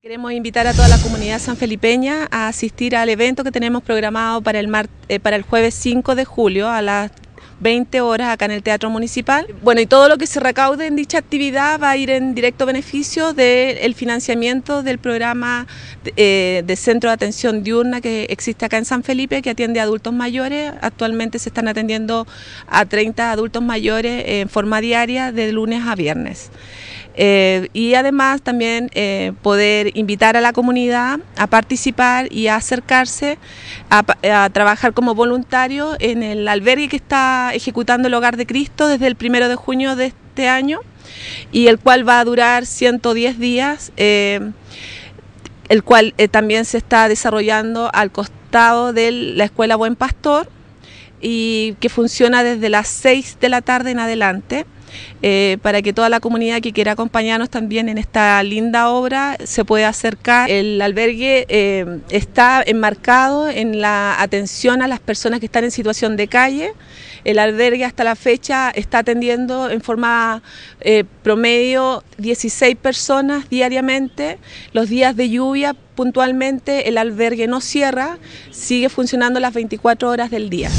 Queremos invitar a toda la comunidad sanfelipeña a asistir al evento que tenemos programado para el, eh, para el jueves 5 de julio a las 20 horas acá en el Teatro Municipal. Bueno, y todo lo que se recaude en dicha actividad va a ir en directo beneficio del financiamiento del programa eh, de centro de atención diurna que existe acá en San Felipe, que atiende a adultos mayores. Actualmente se están atendiendo a 30 adultos mayores en forma diaria de lunes a viernes. Eh, y además también eh, poder invitar a la comunidad a participar y a acercarse a, trabajar como voluntario en el albergue que está ejecutando el Hogar de Cristo desde el primero de junio de este año y el cual va a durar 110 días. Eh, el cual también se está desarrollando al costado de la Escuela Buen Pastor y que funciona desde las 6 de la tarde en adelante. Eh, para que toda la comunidad que quiera acompañarnos también en esta linda obra se pueda acercar. El albergue eh, está enmarcado en la atención a las personas que están en situación de calle. El albergue hasta la fecha está atendiendo en forma eh, promedio 16 personas diariamente. Los días de lluvia puntualmente el albergue no cierra, sigue funcionando las 24 horas del día.